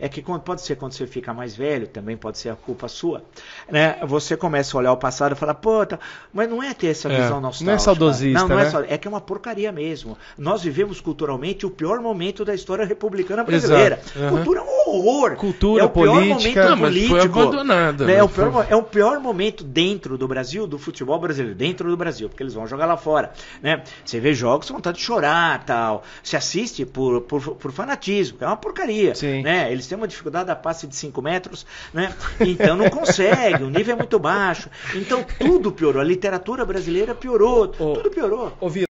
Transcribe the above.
é que pode ser quando você fica mais velho, também pode ser a culpa sua, né? Você começa a olhar o passado e falar, puta, tá- mas não é ter essa é, visão é, nostálgica. Não é saudosista, Não, não é né? é, só... é que é uma porcaria mesmo. Nós vivemos culturalmente o pior momento da história republicana brasileira. Exato, uhum. Cultura é horror. Cultura, é o política, pior momento político. Foi abandonada. Né? É, o pior, foi... é o pior momento dentro do Brasil, do futebol brasileiro, dentro do Brasil, porque eles vão jogar lá fora. Né? Você vê jogos com vontade de chorar tal. Se assiste por, por, por fanatismo, é uma porcaria. Né? Eles têm uma dificuldade da passe de 5 metros, né? então não consegue, o nível é muito baixo. Então tudo piorou. A literatura brasileira piorou, tudo piorou. ouviu